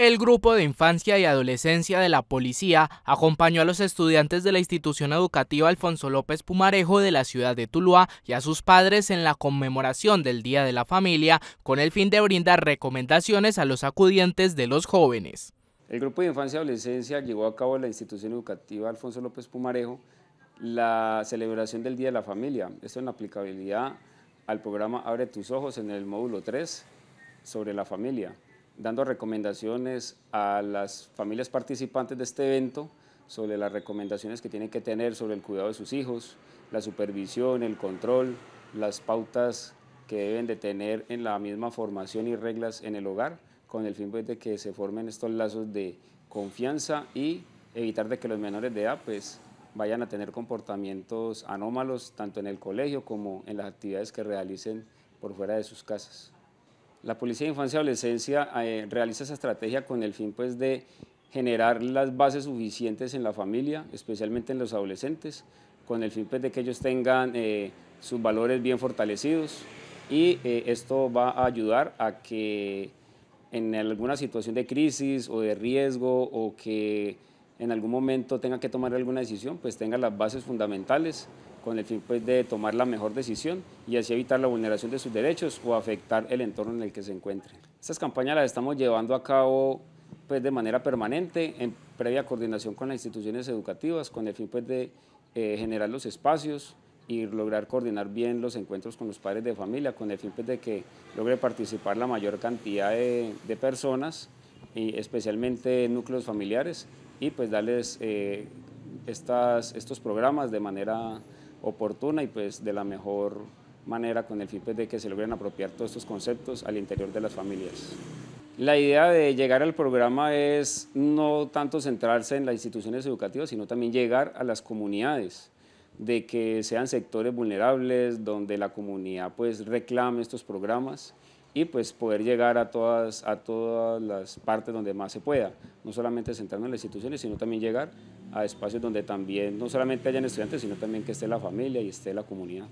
El grupo de infancia y adolescencia de la policía acompañó a los estudiantes de la institución educativa Alfonso López Pumarejo de la ciudad de Tuluá y a sus padres en la conmemoración del Día de la Familia con el fin de brindar recomendaciones a los acudientes de los jóvenes. El grupo de infancia y adolescencia llevó a cabo en la institución educativa Alfonso López Pumarejo la celebración del Día de la Familia. Esto en la aplicabilidad al programa Abre tus ojos en el módulo 3 sobre la familia dando recomendaciones a las familias participantes de este evento sobre las recomendaciones que tienen que tener sobre el cuidado de sus hijos, la supervisión, el control, las pautas que deben de tener en la misma formación y reglas en el hogar, con el fin pues, de que se formen estos lazos de confianza y evitar de que los menores de edad pues, vayan a tener comportamientos anómalos tanto en el colegio como en las actividades que realicen por fuera de sus casas. La Policía de Infancia y Adolescencia eh, realiza esa estrategia con el fin pues, de generar las bases suficientes en la familia, especialmente en los adolescentes, con el fin pues, de que ellos tengan eh, sus valores bien fortalecidos y eh, esto va a ayudar a que en alguna situación de crisis o de riesgo o que en algún momento tenga que tomar alguna decisión, pues tenga las bases fundamentales con el fin pues, de tomar la mejor decisión y así evitar la vulneración de sus derechos o afectar el entorno en el que se encuentren. Estas campañas las estamos llevando a cabo pues, de manera permanente, en previa coordinación con las instituciones educativas, con el fin pues, de eh, generar los espacios y lograr coordinar bien los encuentros con los padres de familia, con el fin pues, de que logre participar la mayor cantidad de, personas, y especialmente núcleos familiares, y pues darles eh, estas, estos programas de manera oportuna y pues de la mejor manera con el fin pues, de que se logren apropiar todos estos conceptos al interior de las familias. La idea de llegar al programa es no tanto centrarse en las instituciones educativas, sino también llegar a las comunidades, de que sean sectores vulnerables, donde la comunidad pues reclame estos programas y pues poder llegar a todas, a todas las partes donde más se pueda, no solamente centrarnos en las instituciones, sino también llegar a espacios donde también no solamente hayan estudiantes, sino también que esté la familia y esté la comunidad.